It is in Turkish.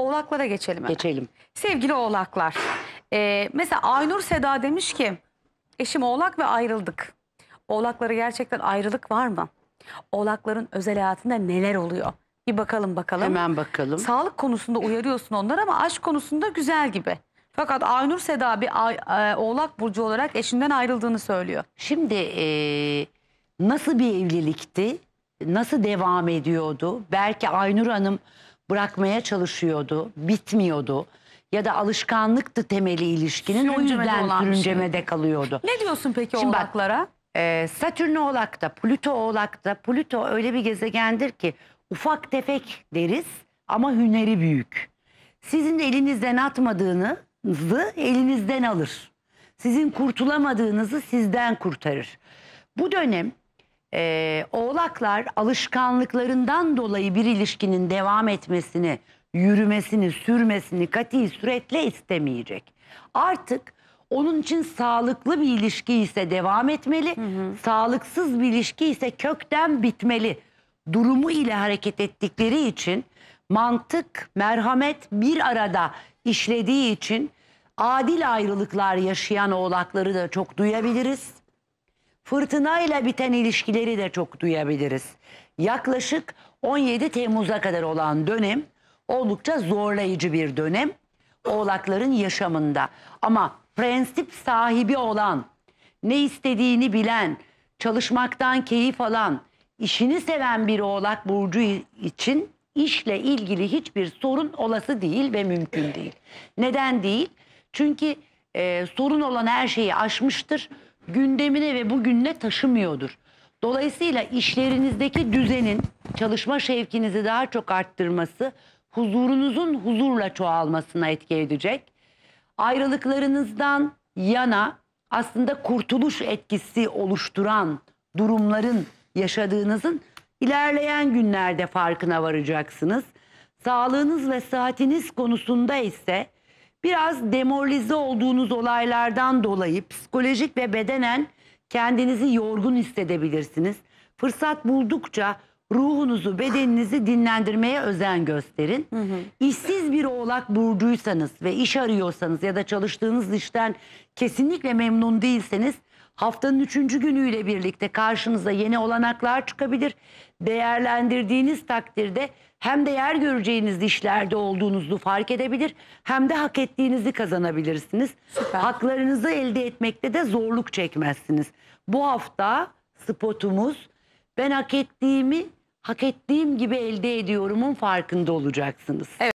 Oğlaklara geçelim hemen. Geçelim. Sevgili oğlaklar. Ee, mesela Aynur Seda demiş ki eşim oğlak ve ayrıldık. Oğlaklara gerçekten ayrılık var mı? Oğlakların özel hayatında neler oluyor? Bir bakalım bakalım. Hemen bakalım. Sağlık konusunda uyarıyorsun onları ama aşk konusunda güzel gibi. Fakat Aynur Seda bir ay- e, oğlak burcu olarak eşinden ayrıldığını söylüyor. Şimdi eee, nasıl bir evlilikti? Nasıl devam ediyordu? Belki Aynur Hanım bırakmaya çalışıyordu, bitmiyordu. Ya da alışkanlıktı temeli ilişkinin Sürüncemede o yüzden şey. sürüncemede kalıyordu. Ne diyorsun peki Şimdi bak, oğlaklara? Ee, Satürn Oğlak'ta, Plüto Oğlak'ta. Plüto öyle bir gezegendir ki ufak tefek deriz ama hüneri büyük. Sizin elinizden atmadığınızı elinizden alır. Sizin kurtulamadığınızı sizden kurtarır. Bu dönem e, oğlaklar alışkanlıklarından dolayı bir ilişkinin devam etmesini, yürümesini, sürmesini kati süretle istemeyecek. Artık onun için sağlıklı bir ilişki ise devam etmeli, hı hı. sağlıksız bir ilişki ise kökten bitmeli. Durumu ile hareket ettikleri için mantık, merhamet bir arada işlediği için adil ayrılıklar yaşayan oğlakları da çok duyabiliriz fırtınayla biten ilişkileri de çok duyabiliriz. Yaklaşık 17 Temmuz'a kadar olan dönem oldukça zorlayıcı bir dönem oğlakların yaşamında. Ama prensip sahibi olan, ne istediğini bilen, çalışmaktan keyif alan, işini seven bir oğlak burcu için işle ilgili hiçbir sorun olası değil ve mümkün değil. Neden değil? Çünkü e, sorun olan her şeyi aşmıştır gündemine ve bugününe taşımıyordur. Dolayısıyla işlerinizdeki düzenin çalışma şevkinizi daha çok arttırması, huzurunuzun huzurla çoğalmasına etki edecek. Ayrılıklarınızdan yana aslında kurtuluş etkisi oluşturan durumların yaşadığınızın ilerleyen günlerde farkına varacaksınız. Sağlığınız ve saatiniz konusunda ise biraz demoralize olduğunuz olaylardan dolayı psikolojik ve bedenen kendinizi yorgun hissedebilirsiniz. Fırsat buldukça ruhunuzu, bedeninizi dinlendirmeye özen gösterin. Hı hı. İşsiz bir oğlak burcuysanız ve iş arıyorsanız ya da çalıştığınız işten kesinlikle memnun değilseniz haftanın üçüncü günüyle birlikte karşınıza yeni olanaklar çıkabilir. Değerlendirdiğiniz takdirde hem de yer göreceğiniz işlerde olduğunuzu fark edebilir hem de hak ettiğinizi kazanabilirsiniz. Süper. Haklarınızı elde etmekte de zorluk çekmezsiniz. Bu hafta spotumuz ben hak ettiğimi hak ettiğim gibi elde ediyorumun farkında olacaksınız. Evet.